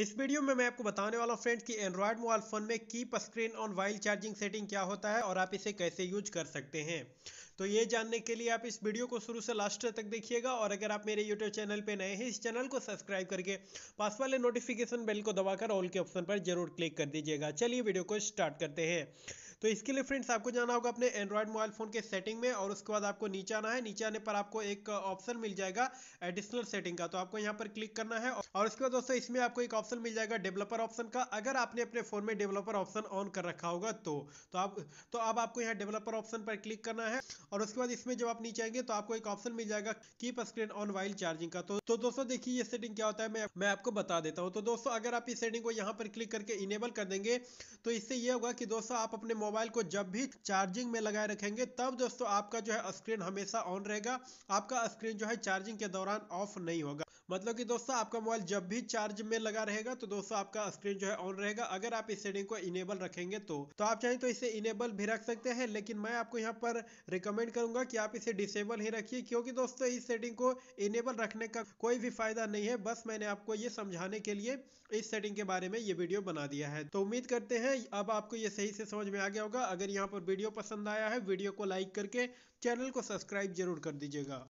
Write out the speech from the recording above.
इस वीडियो में मैं आपको बताने वाला हूँ फ्रेंड्स कि एंड्रॉयड मोबाइल फ़ोन में keep screen on while charging setting क्या होता है और आप इसे कैसे यूज कर सकते हैं तो ये जानने के लिए आप इस वीडियो को शुरू से लास्ट तक देखिएगा और अगर आप मेरे यूट्यूब चैनल पर नए हैं इस चैनल को सब्सक्राइब करके पास वाले नोटिफिकेशन बेल को दबाकर ऑल के ऑप्शन पर जरूर क्लिक कर दीजिएगा चलिए वीडियो को स्टार्ट करते हैं तो इसके लिए फ्रेंड्स आपको जाना होगा अपने एंड्रॉयड मोबाइल फोन के सेटिंग में और उसके बाद आपको नीचे आना है नीचे आने पर आपको एक ऑप्शन मिल जाएगा एडिशनल सेटिंग का तो आपको यहाँ पर क्लिक करना है और उसके बाद दोस्तों इसमें आपको एक ऑप्शन मिल जाएगा डेवलपर ऑप्शन का अगर आपने अपने फोन में डेवलपर ऑप्शन ऑन कर रखा होगा तो, तो आप तो अब आपको यहाँ डेवलपर ऑप्शन पर क्लिक करना है और उसके बाद इसमें जब आप नीचे आएंगे तो आपको एक ऑप्शन मिल जाएगा keep screen on while charging का तो, तो दोस्तों देखिए ये सेटिंग क्या होता है मैं मैं आपको बता देता हूँ तो दोस्तों अगर आप इस सेटिंग को यहाँ पर क्लिक करके इनेबल कर देंगे तो इससे ये होगा कि दोस्तों आप अपने मोबाइल को जब भी चार्जिंग में लगाए रखेंगे तब दोस्तों आपका जो है स्क्रीन हमेशा ऑन रहेगा आपका स्क्रीन जो है चार्जिंग के दौरान ऑफ नहीं होगा मतलब कि दोस्तों आपका मोबाइल जब भी चार्ज में लगा रहेगा तो दोस्तों आपका स्क्रीन जो है ऑन रहेगा अगर आप इस सेटिंग को इनेबल रखेंगे तो तो आप चाहें तो इसे इनेबल भी रख सकते हैं लेकिन मैं आपको यहाँ पर रिकमेंड करूंगा कि आप इसे डिसेबल ही रखिए क्योंकि दोस्तों इस सेटिंग को इनेबल रखने का कोई भी फायदा नहीं है बस मैंने आपको ये समझाने के लिए इस सेटिंग के बारे में ये वीडियो बना दिया है तो उम्मीद करते हैं अब आपको ये सही से समझ में आ गया गया होगा अगर यहाँ पर वीडियो पसंद आया है वीडियो को लाइक करके चैनल को सब्सक्राइब जरूर कर दीजिएगा